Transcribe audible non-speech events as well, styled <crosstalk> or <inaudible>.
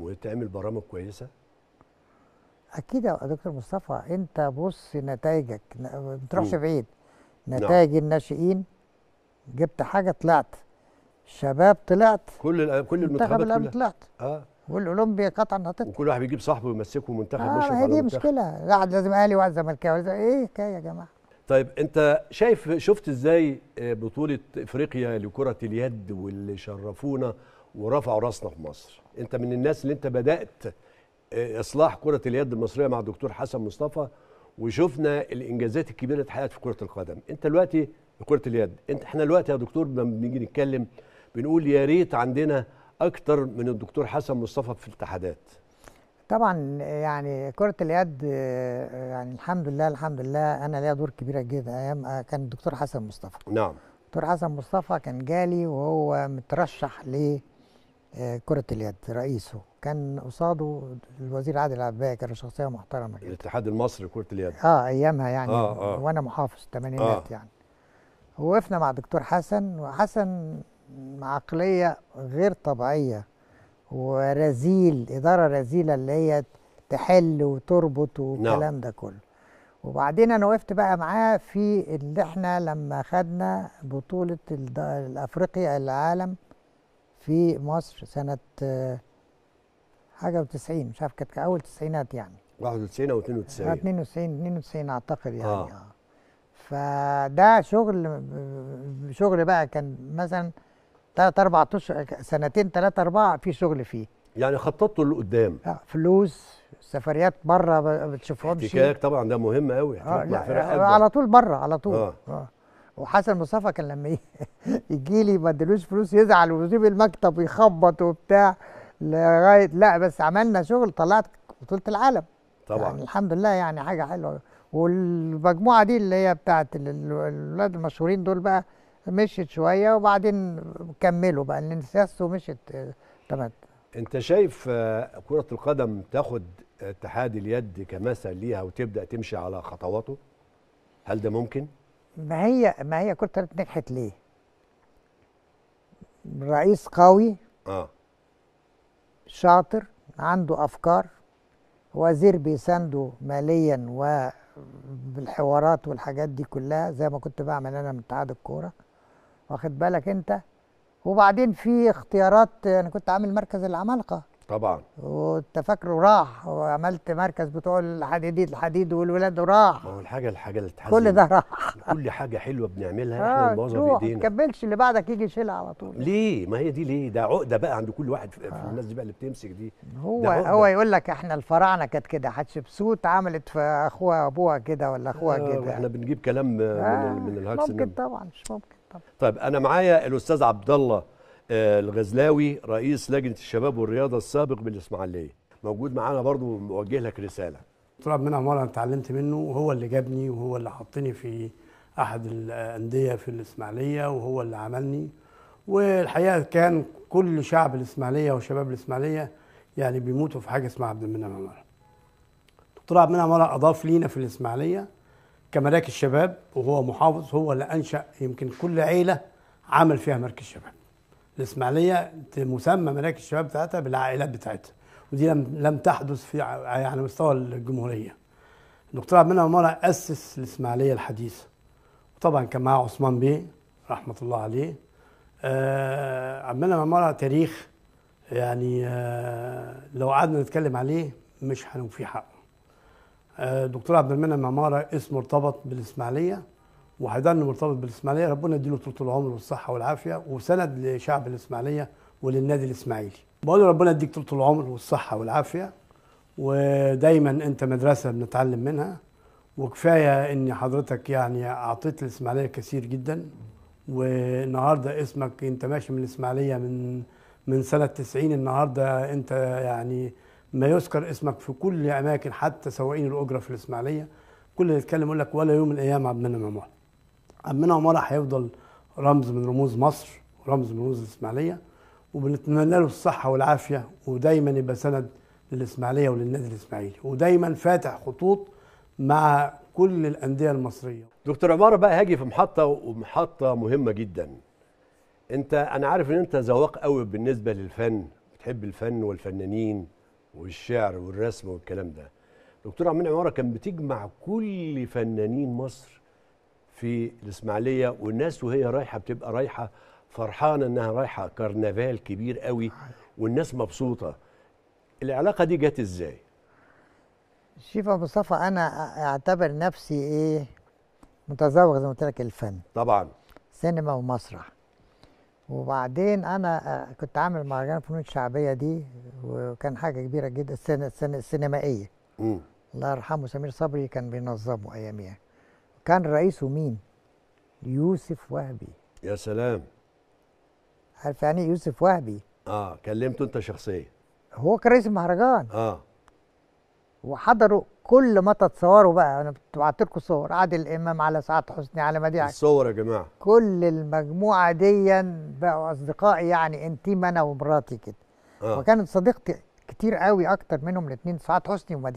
وتعمل برامج كويسه اكيد يا دكتور مصطفى انت بص نتائجك ما تروحش بعيد نتائج نعم. الناشئين جبت حاجه طلعت شباب طلعت كل كل المنتخبات طلعت اه والاولمبي قطعا هتطلع وكل واحد بيجيب صاحبه ويمسكه منتخب آه مش هي دي مشكله واحد لازم اهلي وواحد زملكاوي ايه حكايه يا جماعه طيب انت شايف شفت ازاي آه، بطوله افريقيا لكره اليد واللي شرفونا ورفعوا راسنا في مصر انت من الناس اللي انت بدات آه، اصلاح كره اليد المصريه مع الدكتور حسن مصطفى وشفنا الانجازات الكبيره اللي اتحققت في كره القدم انت دلوقتي كره اليد انت احنا دلوقتي يا دكتور لما بنيجي نتكلم بنقول يا ريت عندنا اكتر من الدكتور حسن مصطفى في الاتحادات طبعا يعني كره اليد آه، يعني الحمد لله الحمد لله انا ليا دور كبير جدا ايام آه، كان الدكتور حسن مصطفى نعم الدكتور حسن مصطفى كان جالي وهو مترشح ليه كرة اليد رئيسه كان قصاده الوزير عادل عباية كان شخصية محترمة جدا الاتحاد المصري لكرة اليد اه ايامها يعني آه آه. وانا محافظ الثمانينات آه. يعني وقفنا مع دكتور حسن وحسن مع عقلية غير طبيعية ورذيل إدارة رذيلة اللي هي تحل وتربط والكلام نعم. ده كله وبعدين انا وقفت بقى معاه في اللي احنا لما خدنا بطولة الافريقيا العالم في مصر سنة آه، حاجة وتسعين مش عارف كانت أول تسعينات يعني 91 أو 92 92 92 أعتقد يعني آه. آه. فده شغل شغل بقى كان مثلا ثلاث أربع أشهر سنتين ثلاثة أربعة في شغل فيه يعني خططتوا لقدام آه فلوس سفريات بره ما بتشوفهمش احتكاك طبعا ده مهم قوي آه, آه، على طول بره على طول آه. آه. وحسن مصطفى كان لما <laughs> يجي لي ما ادلوش فلوس يزعل ويسيب المكتب ويخبط وبتاع لغايه لا بس عملنا شغل طلعت بطوله العالم طبعا يعني الحمد لله يعني حاجه حلوه والمجموعه دي اللي هي بتاعت الولاد المشهورين دول بقى مشيت شويه وبعدين كملوا بقى لان سياسته مشت آه، تمام انت شايف آه، كره القدم تاخد آه، اتحاد اليد كمثل ليها وتبدا تمشي على خطواته هل ده ممكن ما هي ما هي كره نجحت ليه؟ رئيس قوي اه شاطر عنده افكار وزير بيسانده ماليا وبالحوارات والحاجات دي كلها زي ما كنت بعمل انا من اتحاد الكوره واخد بالك انت وبعدين في اختيارات انا كنت عامل مركز العمالقه طبعا فاكره راح وعملت مركز بتوع الحديد الحديد والولاد وراح ما هو الحاجه الحاجه اللي تحزن كل ده راح <laughs> كل حاجه حلوه بنعملها آه، احنا بنبوظها بايدينا ما تكملش اللي بعدك يجي يشيلها على طول ليه ما هي دي ليه ده عقده بقى عند كل واحد في آه. الناس دي بقى اللي بتمسك دي هو هو يقول لك احنا الفراعنه كانت كده حتشبسوت عملت في اخوها ابوها كده ولا اخوها آه كده احنا بنجيب كلام آه من الهاكس ممكن طبعا مش ممكن طبعا طيب انا معايا الاستاذ عبد الله الغزلاوي رئيس لجنه الشباب والرياضه السابق بالاسماعيليه موجود معانا برضو موجه لك رساله طلب منها مره انا اتعلمت منه وهو اللي جابني وهو اللي حطني في احد الانديه في الاسماعيليه وهو اللي عملني والحقيقه كان كل شعب الاسماعيليه وشباب الاسماعيليه يعني بيموتوا في حاجه اسمها عبد المنعم عمر دكتور عبد المنعم عمر اضاف لينا في الاسماعيليه كمراكز شباب وهو محافظ هو اللي انشا يمكن كل عيله عمل فيها مركز شباب الاسماعيليه تسمى مراكز الشباب بتاعتها بالعائلات بتاعتها ودي لم لم تحدث في على يعني مستوى الجمهوريه الدكتور عبد المنعم عماره اسس الاسماعيليه الحديثه وطبعا كان معاه عثمان بيه رحمه الله عليه آه عبد المنعم عماره تاريخ يعني آه لو قعدنا نتكلم عليه مش هنوفي حقه آه دكتور عبد المنعم عماره اسمه ارتبط بالاسماعيليه وهيضل مرتبط بالاسماعيليه ربنا يديله طول العمر والصحه والعافيه وسند لشعب الاسماعيليه وللنادي الاسماعيلي بقول ربنا يديك طول العمر والصحه والعافيه ودايما انت مدرسه بنتعلم منها وكفايه ان حضرتك يعني اعطيت الاسماعيليه كثير جدا والنهارده اسمك انت ماشي من الاسماعيليه من من سنه 90 النهارده انت يعني ما يذكر اسمك في كل اماكن حتى سواقين الاجره في الاسماعيليه كل اللي يتكلم يقول لك ولا يوم من الايام عبد المنعم عمنا عمارة هيفضل رمز من رموز مصر ورمز من رموز الإسماعيلية وبنتمنى له الصحة والعافية ودايما يبقى سند للإسماعيلية وللنادي الإسماعيلي ودايما فاتح خطوط مع كل الأندية المصرية دكتور عمارة بقى هاجي في محطة ومحطة مهمة جدا انت انا عارف ان انت ذواق قوي بالنسبه للفن بتحب الفن والفنانين والشعر والرسم والكلام ده دكتور عمين عماره كان بتجمع كل فنانين مصر في الاسماعيليه والناس وهي رايحه بتبقى رايحه فرحانه انها رايحه كرنفال كبير قوي والناس مبسوطه العلاقه دي جت ازاي شيف مصطفى انا اعتبر نفسي ايه متذوق زي ما قلت لك الفن طبعا سينما ومسرح وبعدين انا آه، كنت عامل مهرجان فنون شعبيه دي وكان حاجه كبيره جدا السينمائيه الله يرحمه سمير صبري كان بينظمه اياميها كان رئيسه مين يوسف وهبي يا سلام عارف يعني إيه يوسف وهبي اه كلمته انت شخصيا هو كان رئيس المهرجان اه وحضروا كل ما تتصوروا بقى انا بعت لكم صور عادل امام على سعاد حسني على مديح الصور يا جماعه كل المجموعه دي بقوا اصدقائي يعني انتيم انا ومراتي كده آه. وكانت صديقتي كتير قوي اكتر منهم الاثنين سعاد حسني ومديح